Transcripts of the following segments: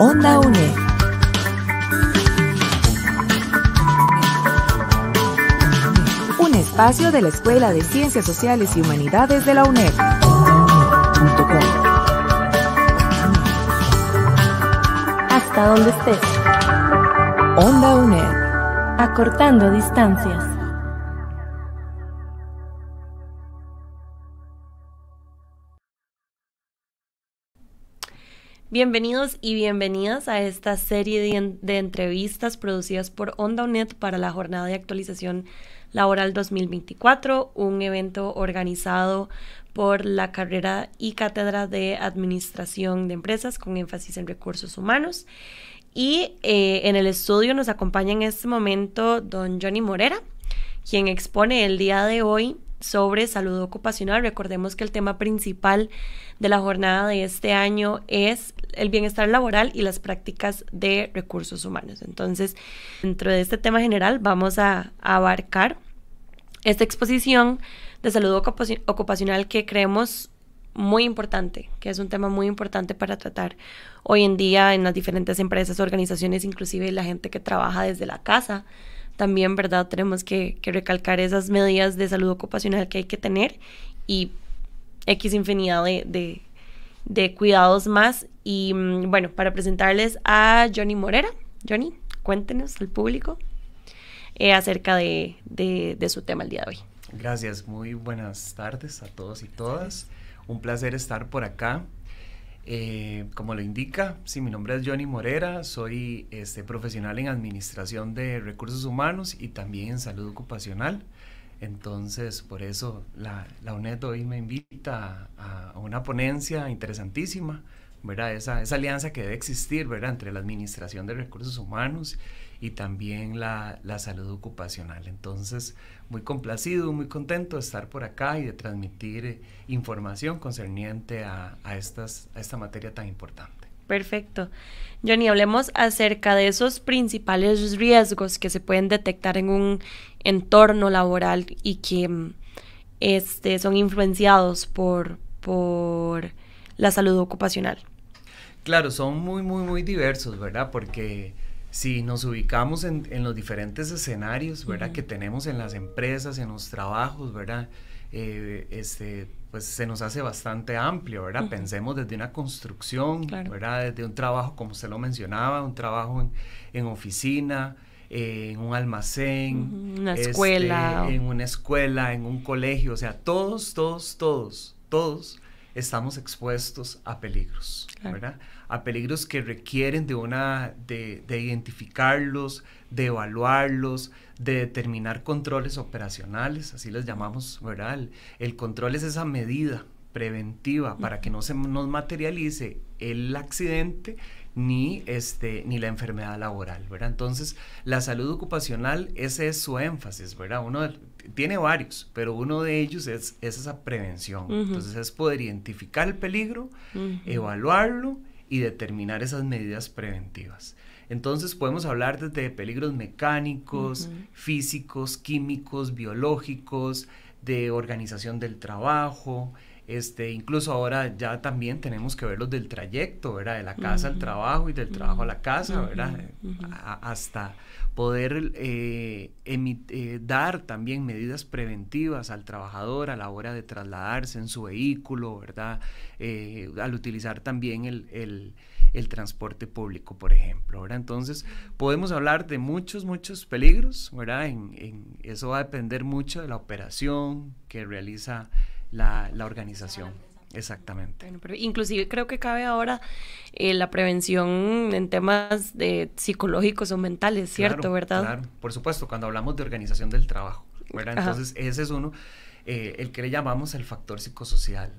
Onda UNED Un espacio de la Escuela de Ciencias Sociales y Humanidades de la UNED. Hasta donde estés. Onda UNED. Acortando distancias. Bienvenidos y bienvenidas a esta serie de, entrevistas producidas por Onda UNED para la Jornada de Actualización Laboral 2024, un evento organizado por la carrera y cátedra de Administración de Empresas con énfasis en recursos humanos. Y eh, en el estudio nos acompaña en este momento don Johnny Morera, quien expone el día de hoy sobre salud ocupacional. Recordemos que el tema principal de la jornada de este año es el bienestar laboral y las prácticas de recursos humanos. Entonces, dentro de este tema general vamos a abarcar esta exposición de salud ocupacional que creemos muy importante, que es un tema muy importante para tratar hoy en día en las diferentes empresas, organizaciones, inclusive la gente que trabaja desde la casa. También, ¿verdad? Tenemos que, recalcar esas medidas de salud ocupacional que hay que tener y X infinidad de, cuidados más. Y mm, bueno, para presentarles a Johnny Morera. Johnny, cuéntenos al público eh, acerca de, de, su tema el día de hoy. Gracias, muy buenas tardes a todos y todas. Un placer estar por acá. Eh, como lo indica, mi nombre es Johnny Morera, soy este, profesional en Administración de Recursos Humanos y también en Salud Ocupacional. Entonces, por eso la, UNED hoy me invita a una ponencia interesantísima esa, esa alianza que debe existir entre la Administración de Recursos Humanos y también la, salud ocupacional. Entonces, muy complacido, muy contento de estar por acá y de transmitir eh, información concerniente a, a, esta materia tan importante. Perfecto. Johnny, hablemos acerca de esos principales riesgos que se pueden detectar en un entorno laboral y que mm, este, son influenciados por la salud ocupacional. Claro, son muy, muy, muy diversos, ¿verdad? Porque si nos ubicamos en, los diferentes escenarios, ¿verdad? Que tenemos en las empresas, en los trabajos, ¿verdad? Eh, este, pues se nos hace bastante amplio, ¿verdad? Pensemos desde una construcción, ¿verdad? Desde un trabajo, como usted lo mencionaba, un trabajo en, oficina, eh, en un almacén, una este, escuela. en una escuela, en un colegio, o sea, todos, todos, todos, todos estamos expuestos a peligros, ¿verdad? A peligros que requieren de una, de, identificarlos, de evaluarlos, de determinar controles operacionales, así les llamamos, ¿verdad? El, el control es esa medida preventiva para que no se nos materialice el accidente ni, este, ni la enfermedad laboral, ¿verdad? Entonces, la salud ocupacional, ese es su énfasis, ¿verdad? Uno tiene varios, pero uno de ellos es, esa prevención. Entonces, es poder identificar el peligro, evaluarlo y determinar esas medidas preventivas. Entonces podemos hablar desde peligros mecánicos, físicos, químicos, biológicos, de organización del trabajo, este, incluso ahora ya también tenemos que ver del trayecto, ¿verdad? De la casa al trabajo y del trabajo a la casa, ¿verdad? hasta poder eh, eh, dar también medidas preventivas al trabajador a la hora de trasladarse en su vehículo, ¿verdad? Eh, al utilizar también el, transporte público, por ejemplo, ¿verdad? Entonces, podemos hablar de muchos, muchos peligros, ¿verdad? eso va a depender mucho de la operación que realiza la, organización. Exactamente. pero inclusive creo que cabe ahora eh, la prevención en temas de psicológicos o mentales, ¿cierto? ¿Verdad? por supuesto, cuando hablamos de organización del trabajo, Entonces, ese es uno. Eh, el que le llamamos el factor psicosocial,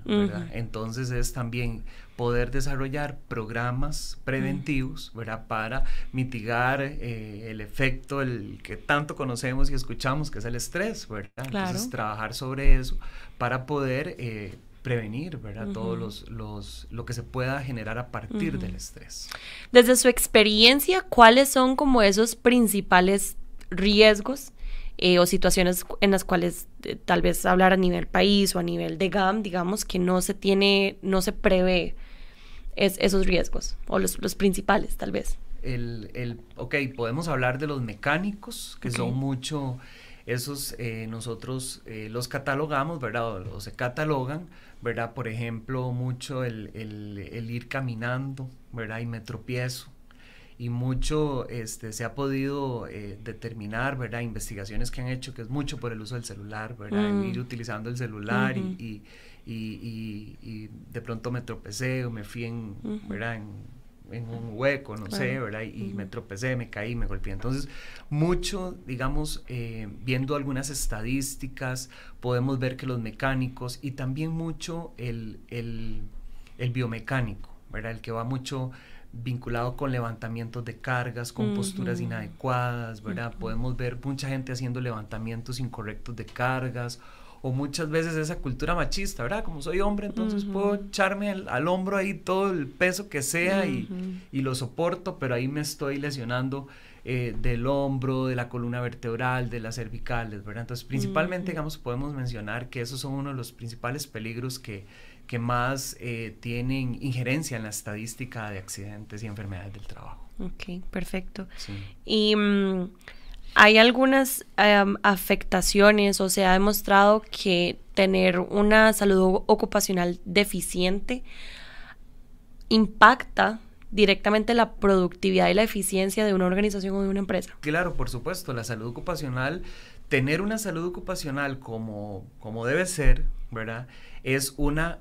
Entonces es también poder desarrollar programas preventivos, ¿verdad? Para mitigar eh, el efecto el que tanto conocemos y escuchamos, que es el estrés, ¿verdad? Entonces trabajar sobre eso para poder... Eh, prevenir, ¿verdad? Todos los, lo que se pueda generar a partir del estrés. Desde su experiencia, ¿cuáles son como esos principales riesgos eh, o situaciones en las cuales eh, tal vez hablar a nivel país o a nivel de GAM, digamos, que no se tiene, no se prevé esos riesgos, o los, principales tal vez. El, el, ok, podemos hablar de los mecánicos, que son mucho, esos eh, nosotros los catalogamos, ¿verdad? O, se catalogan, ¿verdad? Por ejemplo, mucho el, el, el, ir caminando, ¿verdad? Y me tropiezo, y mucho este, se ha podido eh, determinar, ¿verdad? Investigaciones que han hecho que es mucho por el uso del celular, ¿verdad? Mm. Ir utilizando el celular y, de pronto me tropecé o me fui en, ¿verdad? En, un hueco, no sé, ¿verdad? Y, me tropecé, me caí, me golpeé. Entonces, mucho, digamos, eh, viendo algunas estadísticas, podemos ver que los mecánicos y también mucho el, el biomecánico, ¿verdad? El que va mucho vinculado con levantamientos de cargas, con posturas inadecuadas, ¿verdad? Podemos ver mucha gente haciendo levantamientos incorrectos de cargas o muchas veces esa cultura machista, ¿verdad? Como soy hombre, entonces puedo echarme al hombro ahí todo el peso que sea y, y, lo soporto, pero ahí me estoy lesionando eh, del hombro, de la columna vertebral, de las cervicales, ¿verdad? Entonces, principalmente, digamos, podemos mencionar que esos son uno de los principales peligros que, que más eh, tienen injerencia en la estadística de accidentes y enfermedades del trabajo. Ok, perfecto. Y mm, hay algunas em, afectaciones, o se ha demostrado que tener una salud ocupacional deficiente impacta directamente la productividad y la eficiencia de una organización o de una empresa. Claro, por supuesto, la salud ocupacional, tener una salud ocupacional como, como debe ser, ¿verdad? Es una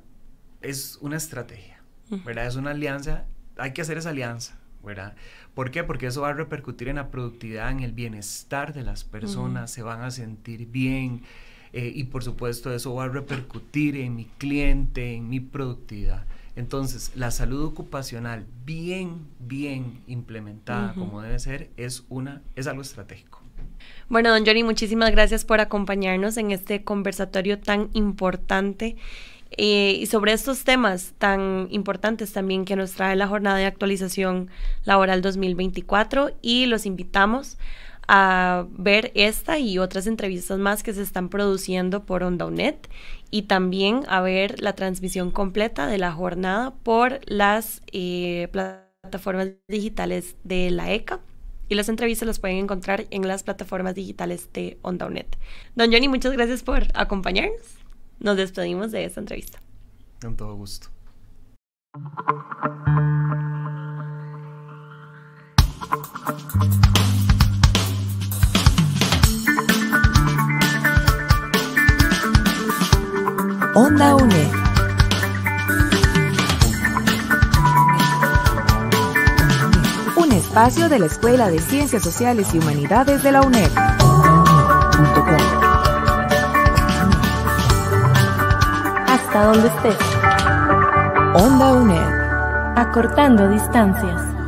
es una estrategia, ¿verdad? Es una alianza, hay que hacer esa alianza, ¿verdad? ¿Por qué? Porque eso va a repercutir en la productividad, en el bienestar de las personas, se van a sentir bien eh, y por supuesto eso va a repercutir en mi cliente, en mi productividad. Entonces, la salud ocupacional bien, bien implementada como debe ser es, una, es algo estratégico. Bueno, don Johnny, muchísimas gracias por acompañarnos en este conversatorio tan importante eh, y sobre estos temas tan importantes también que nos trae la jornada de actualización laboral 2024 y los invitamos a ver esta y otras entrevistas más que se están produciendo por OndaUNET y también a ver la transmisión completa de la jornada por las eh, plataformas digitales de la ECA y las entrevistas las pueden encontrar en las plataformas digitales de OndaUNET. Don Johnny, muchas gracias por acompañarnos nos despedimos de esta entrevista. Con todo gusto. Onda UNED. Un espacio de la Escuela de Ciencias Sociales y Humanidades de la UNED. hasta donde estés. Onda UNED. Acortando distancias.